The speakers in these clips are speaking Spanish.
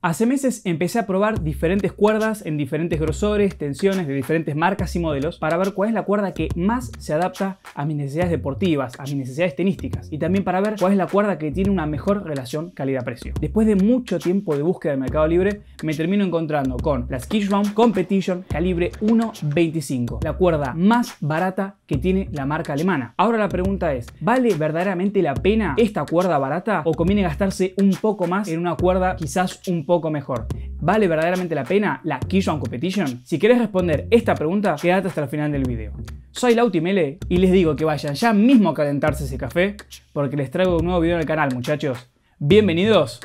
Hace meses empecé a probar diferentes cuerdas en diferentes grosores, tensiones de diferentes marcas y modelos para ver cuál es la cuerda que más se adapta a mis necesidades deportivas, a mis necesidades tenísticas y también para ver cuál es la cuerda que tiene una mejor relación calidad-precio. Después de mucho tiempo de búsqueda en Mercado Libre, me termino encontrando con la Skishbaum Competition calibre 1.25, la cuerda más barata que tiene la marca alemana. Ahora la pregunta es, ¿vale verdaderamente la pena esta cuerda barata o conviene gastarse un poco más en una cuerda quizás un poco mejor. ¿Vale verdaderamente la pena la Kijuan Competition? Si quieres responder esta pregunta, quédate hasta el final del video. Soy Lauti Mele y les digo que vayan ya mismo a calentarse ese café porque les traigo un nuevo video en el canal, muchachos. Bienvenidos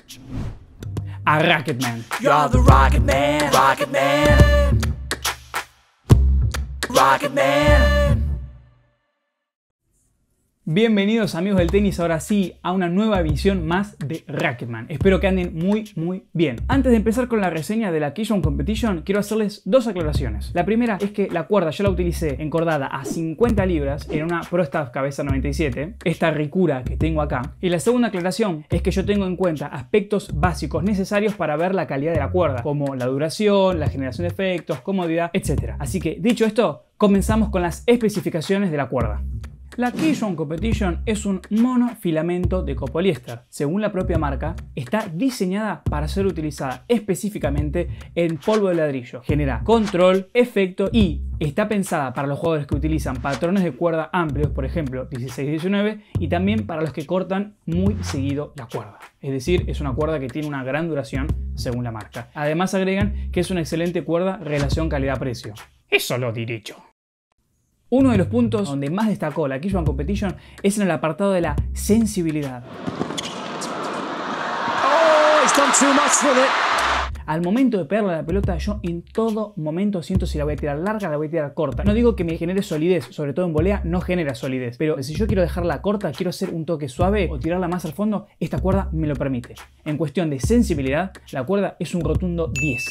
a Rocket Man Bienvenidos amigos del tenis, ahora sí, a una nueva visión más de Racketman. Espero que anden muy, muy bien. Antes de empezar con la reseña de la Keystone Competition, quiero hacerles dos aclaraciones. La primera es que la cuerda yo la utilicé encordada a 50 libras en una Pro Staff Cabeza 97, esta ricura que tengo acá. Y la segunda aclaración es que yo tengo en cuenta aspectos básicos necesarios para ver la calidad de la cuerda, como la duración, la generación de efectos, comodidad, etc. Así que, dicho esto, comenzamos con las especificaciones de la cuerda. La Kishon Competition es un monofilamento de copoliéster. Según la propia marca, está diseñada para ser utilizada específicamente en polvo de ladrillo. Genera control, efecto y está pensada para los jugadores que utilizan patrones de cuerda amplios, por ejemplo 16-19, y también para los que cortan muy seguido la cuerda. Es decir, es una cuerda que tiene una gran duración según la marca. Además agregan que es una excelente cuerda relación calidad-precio. Eso lo dirijo. Uno de los puntos donde más destacó la Kijuan Competition es en el apartado de la sensibilidad. Oh, al momento de pegarle la pelota, yo en todo momento siento si la voy a tirar larga, la voy a tirar corta. No digo que me genere solidez, sobre todo en volea, no genera solidez. Pero si yo quiero dejarla corta, quiero hacer un toque suave o tirarla más al fondo, esta cuerda me lo permite. En cuestión de sensibilidad, la cuerda es un rotundo 10.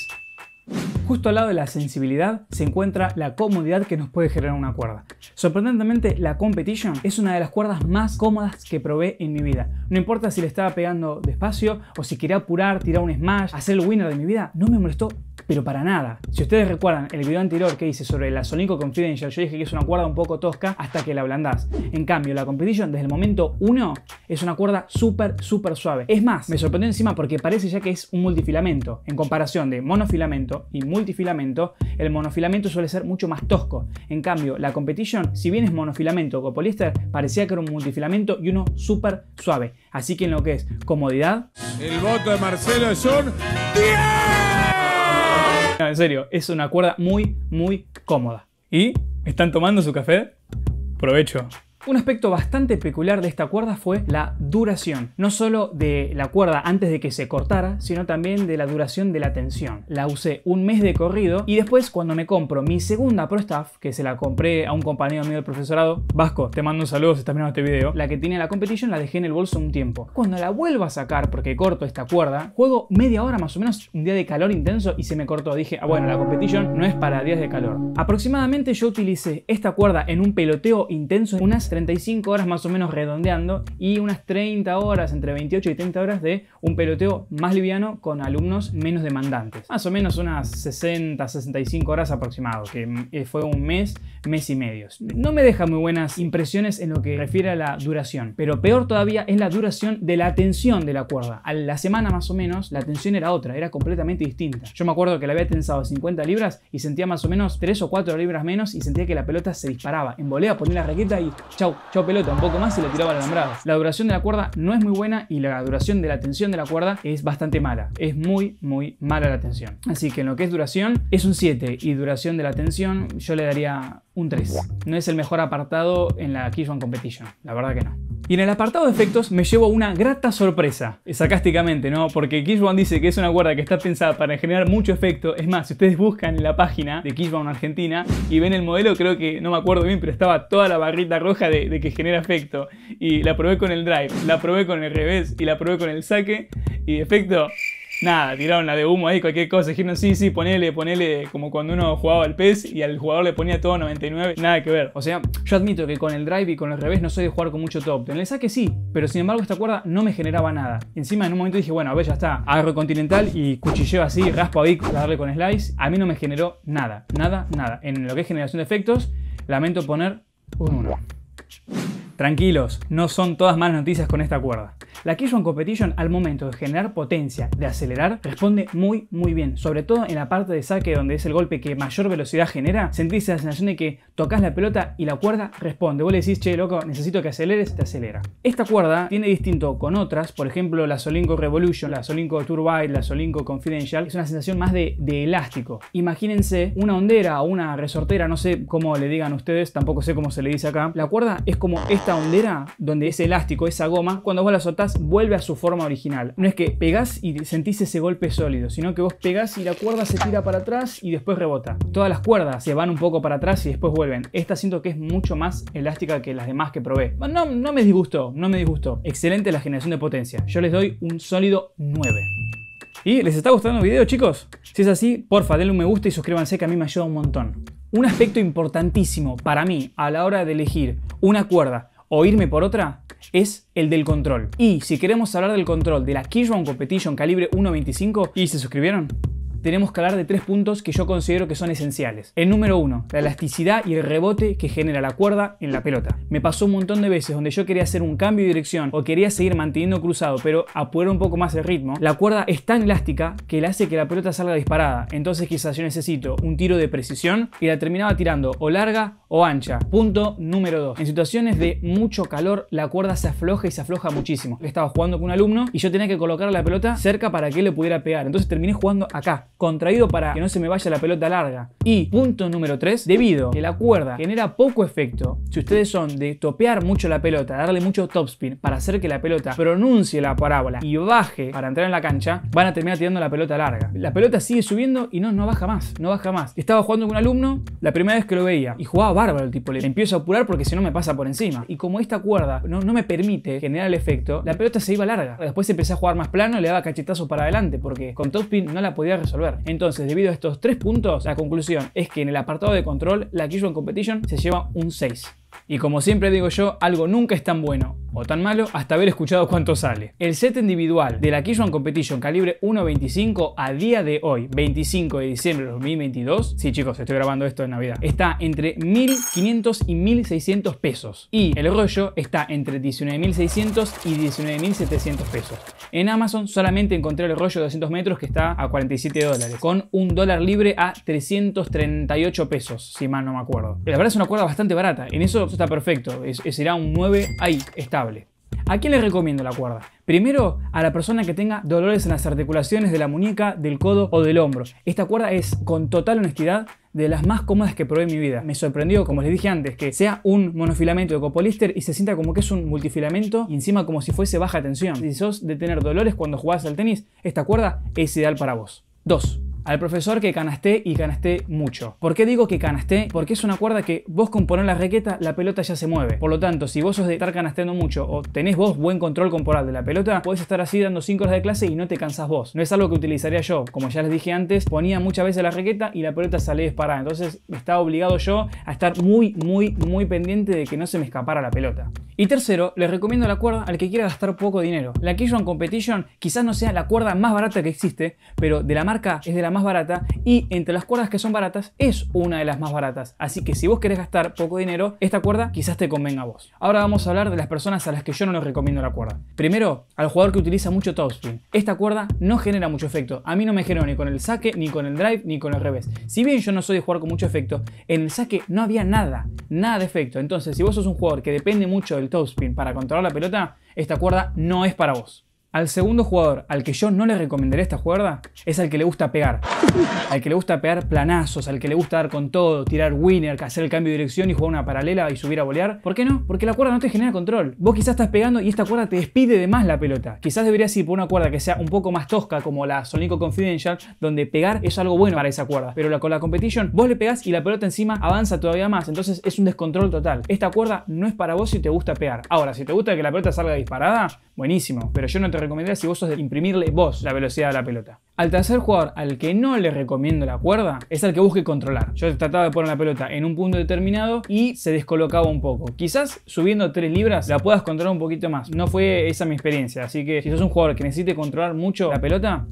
Justo al lado de la sensibilidad se encuentra la comodidad que nos puede generar una cuerda. Sorprendentemente, la Competition es una de las cuerdas más cómodas que probé en mi vida. No importa si le estaba pegando despacio o si quería apurar, tirar un smash, hacer el winner de mi vida, no me molestó pero para nada. Si ustedes recuerdan el video anterior que hice sobre la Sonico Confidential, yo dije que es una cuerda un poco tosca hasta que la ablandás. En cambio, la Competition desde el momento 1 es una cuerda súper, súper suave. Es más, me sorprendió encima porque parece ya que es un multifilamento, en comparación de monofilamento y multifilamento multifilamento, el monofilamento suele ser mucho más tosco. En cambio, la Competition, si bien es monofilamento o poliéster, parecía que era un multifilamento y uno súper suave. Así que en lo que es comodidad... El voto de Marcelo es un en serio, es una cuerda muy, muy cómoda. ¿Y están tomando su café? Provecho. Un aspecto bastante peculiar de esta cuerda fue la duración, no solo de la cuerda antes de que se cortara, sino también de la duración de la tensión. La usé un mes de corrido y después cuando me compro mi segunda Staff, que se la compré a un compañero mío del profesorado, Vasco, te mando un saludo si estás mirando este video, la que tiene la competition la dejé en el bolso un tiempo. Cuando la vuelvo a sacar porque corto esta cuerda, juego media hora más o menos, un día de calor intenso y se me cortó. Dije, ah bueno, la competition no es para días de calor. Aproximadamente yo utilicé esta cuerda en un peloteo intenso en unas 35 horas más o menos redondeando y unas 30 horas, entre 28 y 30 horas de un peloteo más liviano con alumnos menos demandantes. Más o menos unas 60, 65 horas aproximado, que eh, fue un mes, mes y medio. No me deja muy buenas impresiones en lo que refiere a la duración, pero peor todavía es la duración de la tensión de la cuerda. A la semana más o menos la tensión era otra, era completamente distinta. Yo me acuerdo que la había tensado 50 libras y sentía más o menos 3 o 4 libras menos y sentía que la pelota se disparaba. En volea, ponía la raqueta y chau, chau pelota, un poco más y lo tiraba al alambrado. La duración de la cuerda no es muy buena y la duración de la tensión de la cuerda es bastante mala. Es muy, muy mala la tensión. Así que en lo que es duración, es un 7 y duración de la tensión yo le daría un 3. No es el mejor apartado en la Kijuan Competition, la verdad que no. Y en el apartado de efectos me llevo una grata sorpresa, sarcásticamente, ¿no? Porque Kishwan dice que es una cuerda que está pensada para generar mucho efecto. Es más, si ustedes buscan en la página de Kishwan Argentina y ven el modelo, creo que, no me acuerdo bien, pero estaba toda la barrita roja de, de que genera efecto. Y la probé con el drive, la probé con el revés y la probé con el saque. Y efecto, nada, tiraron la de humo ahí, cualquier cosa. Dijeron, sí, sí, ponele, ponele, como cuando uno jugaba al pez y al jugador le ponía todo 99, nada que ver. O sea, yo admito que con el drive y con el revés no soy de jugar con mucho top. En el saque sí, pero sin embargo esta cuerda no me generaba nada. Encima en un momento dije, bueno, a ver, ya está, agarro continental y cuchilleo así, raspo ahí, darle con slice. A mí no me generó nada, nada, nada. En lo que es generación de efectos, lamento poner un 1. Tranquilos, no son todas malas noticias con esta cuerda. La Kishon Competition al momento de generar potencia, de acelerar, responde muy muy bien, sobre todo en la parte de saque donde es el golpe que mayor velocidad genera, sentís la sensación de que tocas la pelota y la cuerda responde, vos le decís, che loco, necesito que aceleres, te acelera. Esta cuerda tiene distinto con otras, por ejemplo la Solinco Revolution, la Solinco Turbide, la Solinco Confidential, es una sensación más de, de elástico. Imagínense una hondera o una resortera, no sé cómo le digan ustedes, tampoco sé cómo se le dice acá, la cuerda es como esta hondera donde es elástico, esa goma, cuando vos la soltás vuelve a su forma original. No es que pegás y sentís ese golpe sólido, sino que vos pegás y la cuerda se tira para atrás y después rebota. Todas las cuerdas se van un poco para atrás y después vuelven. Esta siento que es mucho más elástica que las demás que probé. No, no me disgustó, no me disgustó. Excelente la generación de potencia. Yo les doy un sólido 9. ¿Y les está gustando el video, chicos? Si es así, porfa, denle un me gusta y suscríbanse que a mí me ayuda un montón. Un aspecto importantísimo para mí a la hora de elegir una cuerda o irme por otra es el del control. Y si queremos hablar del control de la Kishwan Competition calibre 1.25, ¿y se suscribieron? tenemos que hablar de tres puntos que yo considero que son esenciales. El número uno, la elasticidad y el rebote que genera la cuerda en la pelota. Me pasó un montón de veces donde yo quería hacer un cambio de dirección o quería seguir manteniendo cruzado, pero apurar un poco más el ritmo. La cuerda es tan elástica que le hace que la pelota salga disparada. Entonces quizás yo necesito un tiro de precisión y la terminaba tirando o larga o ancha. Punto número dos. En situaciones de mucho calor, la cuerda se afloja y se afloja muchísimo. Estaba jugando con un alumno y yo tenía que colocar la pelota cerca para que le pudiera pegar. Entonces terminé jugando acá contraído para que no se me vaya la pelota larga. Y punto número 3, debido a que la cuerda genera poco efecto, si ustedes son de topear mucho la pelota, darle mucho topspin para hacer que la pelota pronuncie la parábola y baje para entrar en la cancha, van a terminar tirando la pelota larga. La pelota sigue subiendo y no, no baja más, no baja más. Estaba jugando con un alumno la primera vez que lo veía y jugaba bárbaro el tipo, le empiezo a apurar porque si no me pasa por encima. Y como esta cuerda no, no me permite generar el efecto, la pelota se iba larga. Después empecé a jugar más plano y le daba cachetazos para adelante porque con topspin no la podía resolver. Entonces, debido a estos tres puntos, la conclusión es que en el apartado de control, la Q1 Competition se lleva un 6. Y como siempre digo yo, algo nunca es tan bueno o tan malo hasta haber escuchado cuánto sale. El set individual de la Kijuan Competition calibre 1.25 a día de hoy, 25 de diciembre de 2022, sí chicos, estoy grabando esto en Navidad, está entre 1.500 y 1.600 pesos. Y el rollo está entre 19.600 y 19.700 pesos. En Amazon solamente encontré el rollo de 200 metros que está a 47 dólares, con un dólar libre a 338 pesos, si mal no me acuerdo. La verdad es una cuerda bastante barata, en eso está perfecto, es, será un 9 ahí, estable. ¿A quién le recomiendo la cuerda? Primero, a la persona que tenga dolores en las articulaciones de la muñeca, del codo o del hombro. Esta cuerda es, con total honestidad, de las más cómodas que probé en mi vida. Me sorprendió, como les dije antes, que sea un monofilamento de copolíster y se sienta como que es un multifilamento y encima como si fuese baja tensión. Si sos de tener dolores cuando jugás al tenis, esta cuerda es ideal para vos. 2 al profesor que canasté y canasté mucho. ¿Por qué digo que canasté? Porque es una cuerda que vos con poner la requeta la pelota ya se mueve. Por lo tanto, si vos sos de estar canasteando mucho o tenés vos buen control corporal de la pelota, podés estar así dando 5 horas de clase y no te cansás vos. No es algo que utilizaría yo. Como ya les dije antes, ponía muchas veces la requeta y la pelota sale disparada. Entonces estaba obligado yo a estar muy, muy, muy pendiente de que no se me escapara la pelota. Y tercero, les recomiendo la cuerda al que quiera gastar poco dinero. La kishon Competition quizás no sea la cuerda más barata que existe, pero de la marca es de la más barata y entre las cuerdas que son baratas es una de las más baratas. Así que si vos querés gastar poco dinero, esta cuerda quizás te convenga a vos. Ahora vamos a hablar de las personas a las que yo no les recomiendo la cuerda. Primero, al jugador que utiliza mucho topspin. Esta cuerda no genera mucho efecto. A mí no me generó ni con el saque, ni con el drive, ni con el revés. Si bien yo no soy de jugar con mucho efecto, en el saque no había nada, nada de efecto. Entonces, si vos sos un jugador que depende mucho del topspin para controlar la pelota, esta cuerda no es para vos. Al segundo jugador al que yo no le recomendaré esta cuerda es al que le gusta pegar. Al que le gusta pegar planazos, al que le gusta dar con todo, tirar winner, hacer el cambio de dirección y jugar una paralela y subir a bolear. ¿Por qué no? Porque la cuerda no te genera control. Vos quizás estás pegando y esta cuerda te despide de más la pelota. Quizás deberías ir por una cuerda que sea un poco más tosca como la Sonico Confidential, donde pegar es algo bueno para esa cuerda. Pero con la Competition vos le pegás y la pelota encima avanza todavía más. Entonces es un descontrol total. Esta cuerda no es para vos si te gusta pegar. Ahora, si te gusta que la pelota salga disparada, buenísimo. Pero yo no te recomendaría si vos sos de imprimirle vos la velocidad a la pelota. Al tercer jugador al que no le recomiendo la cuerda es el que busque controlar. Yo trataba de poner la pelota en un punto determinado y se descolocaba un poco. Quizás subiendo tres libras la puedas controlar un poquito más. No fue esa mi experiencia. Así que si sos un jugador que necesite controlar mucho la pelota,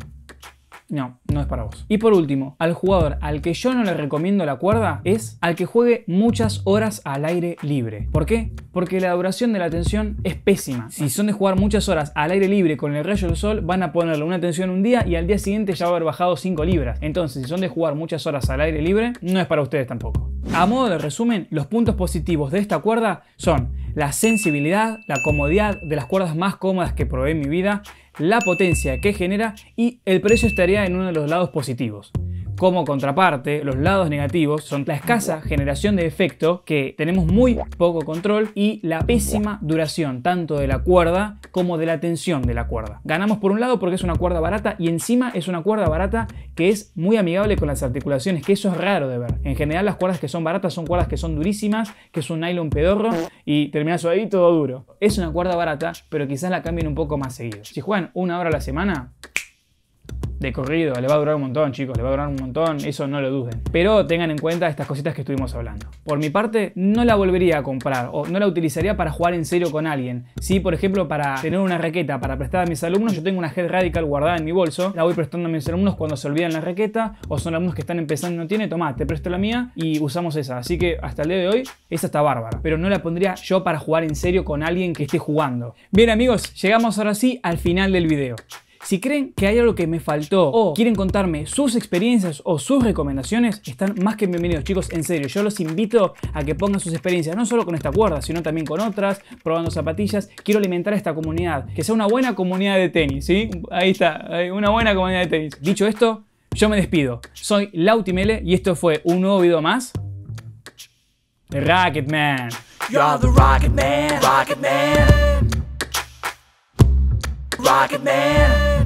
no, no es para vos. Y por último, al jugador al que yo no le recomiendo la cuerda es al que juegue muchas horas al aire libre. ¿Por qué? Porque la duración de la tensión es pésima. Si son de jugar muchas horas al aire libre con el rayo del sol, van a ponerle una tensión un día y al día siguiente ya va a haber bajado 5 libras. Entonces, si son de jugar muchas horas al aire libre, no es para ustedes tampoco. A modo de resumen, los puntos positivos de esta cuerda son la sensibilidad, la comodidad de las cuerdas más cómodas que probé en mi vida, la potencia que genera y el precio estaría en uno de los lados positivos. Como contraparte, los lados negativos son la escasa generación de efecto que tenemos muy poco control y la pésima duración tanto de la cuerda como de la tensión de la cuerda. Ganamos por un lado porque es una cuerda barata y encima es una cuerda barata que es muy amigable con las articulaciones, que eso es raro de ver. En general las cuerdas que son baratas son cuerdas que son durísimas, que es un nylon pedorro y termina ahí todo duro. Es una cuerda barata, pero quizás la cambien un poco más seguido. Si juegan una hora a la semana, de corrido. Le va a durar un montón, chicos, le va a durar un montón, eso no lo duden. Pero tengan en cuenta estas cositas que estuvimos hablando. Por mi parte, no la volvería a comprar o no la utilizaría para jugar en serio con alguien. Si, por ejemplo, para tener una raqueta para prestar a mis alumnos, yo tengo una Head Radical guardada en mi bolso, la voy prestando a mis alumnos cuando se olvidan la raqueta o son alumnos que están empezando y no tienen, tomate, te presto la mía y usamos esa. Así que hasta el día de hoy, esa está bárbara. Pero no la pondría yo para jugar en serio con alguien que esté jugando. Bien amigos, llegamos ahora sí al final del video. Si creen que hay algo que me faltó o quieren contarme sus experiencias o sus recomendaciones, están más que bienvenidos chicos, en serio, yo los invito a que pongan sus experiencias, no solo con esta cuerda, sino también con otras, probando zapatillas, quiero alimentar a esta comunidad, que sea una buena comunidad de tenis, ¿sí? Ahí está, una buena comunidad de tenis. Dicho esto, yo me despido. Soy Mele y esto fue un nuevo video más Rocket Man You're the Rocketman. Rocket Man.